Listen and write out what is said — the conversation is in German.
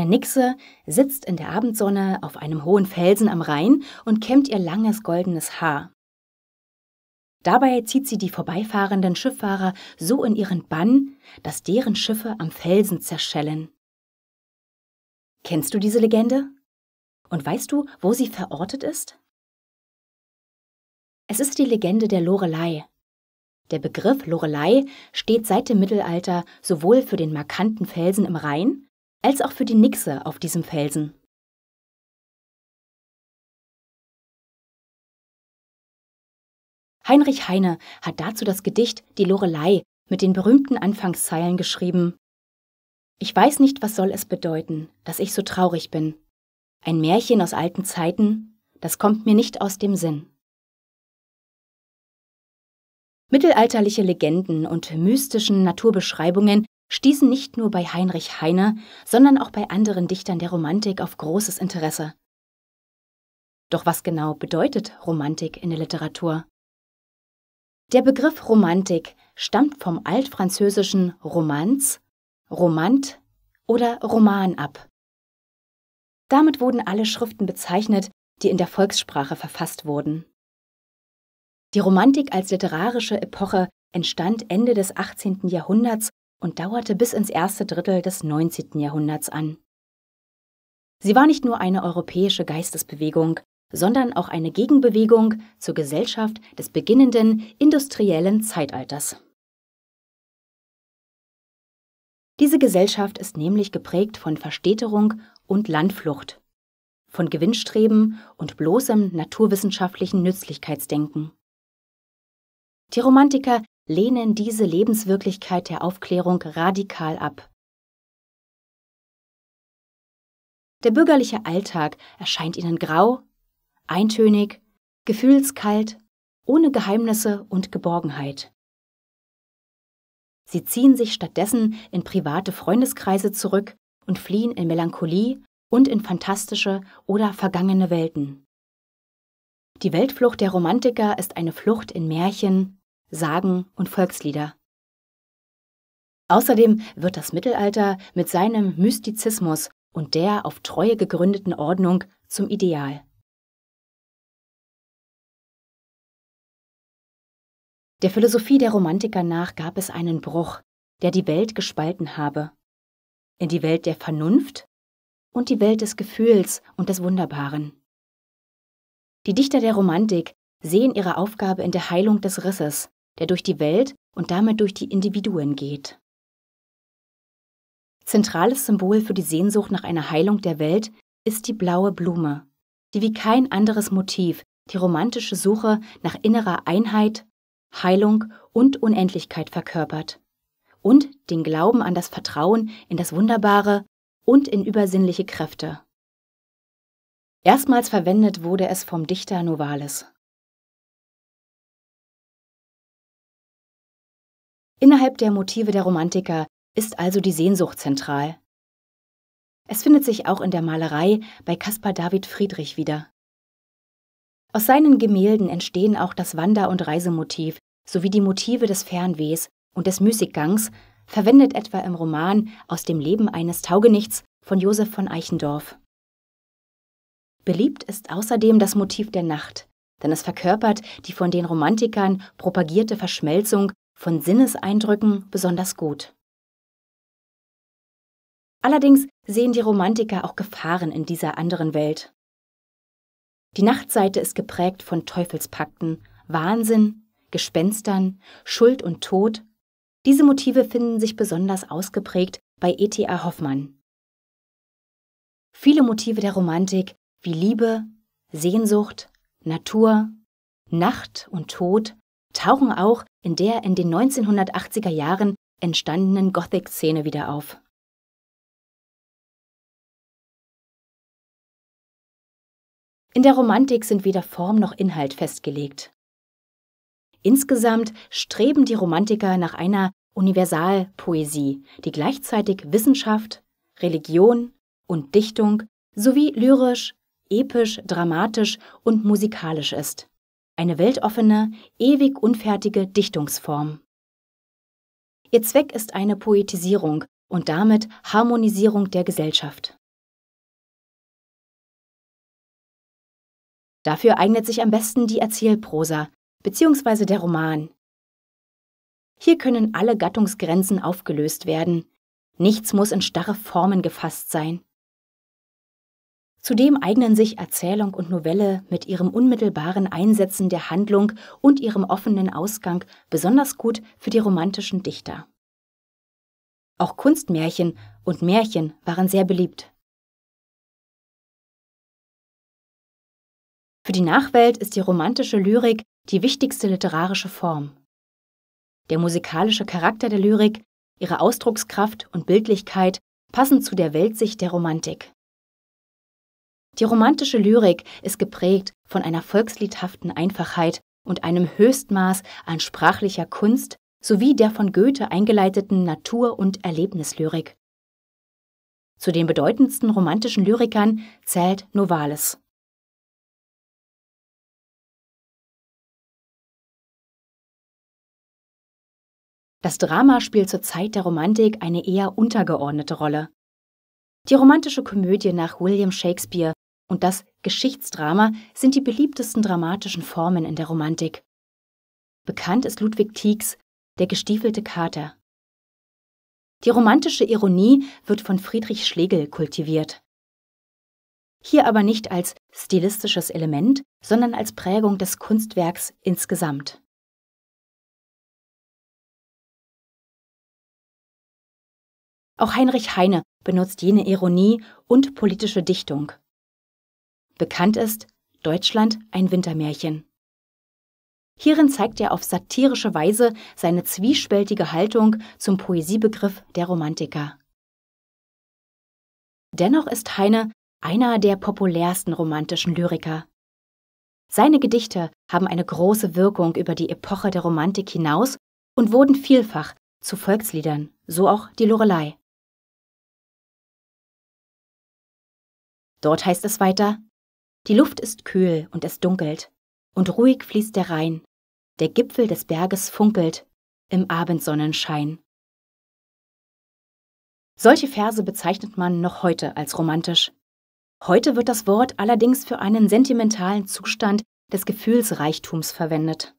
Eine Nixe sitzt in der Abendsonne auf einem hohen Felsen am Rhein und kämmt ihr langes goldenes Haar. Dabei zieht sie die vorbeifahrenden Schifffahrer so in ihren Bann, dass deren Schiffe am Felsen zerschellen. Kennst du diese Legende? Und weißt du, wo sie verortet ist? Es ist die Legende der Lorelei. Der Begriff Lorelei steht seit dem Mittelalter sowohl für den markanten Felsen im Rhein als auch für die Nixe auf diesem Felsen. Heinrich Heine hat dazu das Gedicht Die Lorelei mit den berühmten Anfangszeilen geschrieben. Ich weiß nicht, was soll es bedeuten, dass ich so traurig bin. Ein Märchen aus alten Zeiten, das kommt mir nicht aus dem Sinn. Mittelalterliche Legenden und mystischen Naturbeschreibungen stießen nicht nur bei Heinrich Heine, sondern auch bei anderen Dichtern der Romantik auf großes Interesse. Doch was genau bedeutet Romantik in der Literatur? Der Begriff Romantik stammt vom altfranzösischen Romanz, Romant oder Roman ab. Damit wurden alle Schriften bezeichnet, die in der Volkssprache verfasst wurden. Die Romantik als literarische Epoche entstand Ende des 18. Jahrhunderts und dauerte bis ins erste Drittel des 19. Jahrhunderts an. Sie war nicht nur eine europäische Geistesbewegung, sondern auch eine Gegenbewegung zur Gesellschaft des beginnenden industriellen Zeitalters. Diese Gesellschaft ist nämlich geprägt von Verstädterung und Landflucht, von Gewinnstreben und bloßem naturwissenschaftlichen Nützlichkeitsdenken. Die Romantiker lehnen diese Lebenswirklichkeit der Aufklärung radikal ab. Der bürgerliche Alltag erscheint ihnen grau, eintönig, gefühlskalt, ohne Geheimnisse und Geborgenheit. Sie ziehen sich stattdessen in private Freundeskreise zurück und fliehen in Melancholie und in fantastische oder vergangene Welten. Die Weltflucht der Romantiker ist eine Flucht in Märchen, Sagen und Volkslieder. Außerdem wird das Mittelalter mit seinem Mystizismus und der auf Treue gegründeten Ordnung zum Ideal. Der Philosophie der Romantiker nach gab es einen Bruch, der die Welt gespalten habe. In die Welt der Vernunft und die Welt des Gefühls und des Wunderbaren. Die Dichter der Romantik sehen ihre Aufgabe in der Heilung des Risses, der durch die Welt und damit durch die Individuen geht. Zentrales Symbol für die Sehnsucht nach einer Heilung der Welt ist die blaue Blume, die wie kein anderes Motiv die romantische Suche nach innerer Einheit, Heilung und Unendlichkeit verkörpert und den Glauben an das Vertrauen in das Wunderbare und in übersinnliche Kräfte. Erstmals verwendet wurde es vom Dichter Novalis. Innerhalb der Motive der Romantiker ist also die Sehnsucht zentral. Es findet sich auch in der Malerei bei Caspar David Friedrich wieder. Aus seinen Gemälden entstehen auch das Wander- und Reisemotiv sowie die Motive des Fernwehs und des Müßiggangs, verwendet etwa im Roman Aus dem Leben eines Taugenichts von Josef von Eichendorff. Beliebt ist außerdem das Motiv der Nacht, denn es verkörpert die von den Romantikern propagierte Verschmelzung von Sinneseindrücken besonders gut. Allerdings sehen die Romantiker auch Gefahren in dieser anderen Welt. Die Nachtseite ist geprägt von Teufelspakten, Wahnsinn, Gespenstern, Schuld und Tod. Diese Motive finden sich besonders ausgeprägt bei E.T.A. Hoffmann. Viele Motive der Romantik wie Liebe, Sehnsucht, Natur, Nacht und Tod tauchen auch in der in den 1980er Jahren entstandenen Gothic-Szene wieder auf. In der Romantik sind weder Form noch Inhalt festgelegt. Insgesamt streben die Romantiker nach einer Universalpoesie, die gleichzeitig Wissenschaft, Religion und Dichtung sowie lyrisch, episch, dramatisch und musikalisch ist eine weltoffene, ewig unfertige Dichtungsform. Ihr Zweck ist eine Poetisierung und damit Harmonisierung der Gesellschaft. Dafür eignet sich am besten die Erzählprosa bzw. der Roman. Hier können alle Gattungsgrenzen aufgelöst werden. Nichts muss in starre Formen gefasst sein. Zudem eignen sich Erzählung und Novelle mit ihrem unmittelbaren Einsetzen der Handlung und ihrem offenen Ausgang besonders gut für die romantischen Dichter. Auch Kunstmärchen und Märchen waren sehr beliebt. Für die Nachwelt ist die romantische Lyrik die wichtigste literarische Form. Der musikalische Charakter der Lyrik, ihre Ausdruckskraft und Bildlichkeit passen zu der Weltsicht der Romantik. Die romantische Lyrik ist geprägt von einer volksliedhaften Einfachheit und einem Höchstmaß an sprachlicher Kunst sowie der von Goethe eingeleiteten Natur- und Erlebnislyrik. Zu den bedeutendsten romantischen Lyrikern zählt Novalis. Das Drama spielt zur Zeit der Romantik eine eher untergeordnete Rolle. Die romantische Komödie nach William Shakespeare und das Geschichtsdrama sind die beliebtesten dramatischen Formen in der Romantik. Bekannt ist Ludwig Tiegs Der gestiefelte Kater. Die romantische Ironie wird von Friedrich Schlegel kultiviert. Hier aber nicht als stilistisches Element, sondern als Prägung des Kunstwerks insgesamt. Auch Heinrich Heine benutzt jene Ironie und politische Dichtung, Bekannt ist Deutschland ein Wintermärchen. Hierin zeigt er auf satirische Weise seine zwiespältige Haltung zum Poesiebegriff der Romantiker. Dennoch ist Heine einer der populärsten romantischen Lyriker. Seine Gedichte haben eine große Wirkung über die Epoche der Romantik hinaus und wurden vielfach zu Volksliedern, so auch die Lorelei. Dort heißt es weiter, die Luft ist kühl und es dunkelt, und ruhig fließt der Rhein, der Gipfel des Berges funkelt im Abendsonnenschein. Solche Verse bezeichnet man noch heute als romantisch. Heute wird das Wort allerdings für einen sentimentalen Zustand des Gefühlsreichtums verwendet.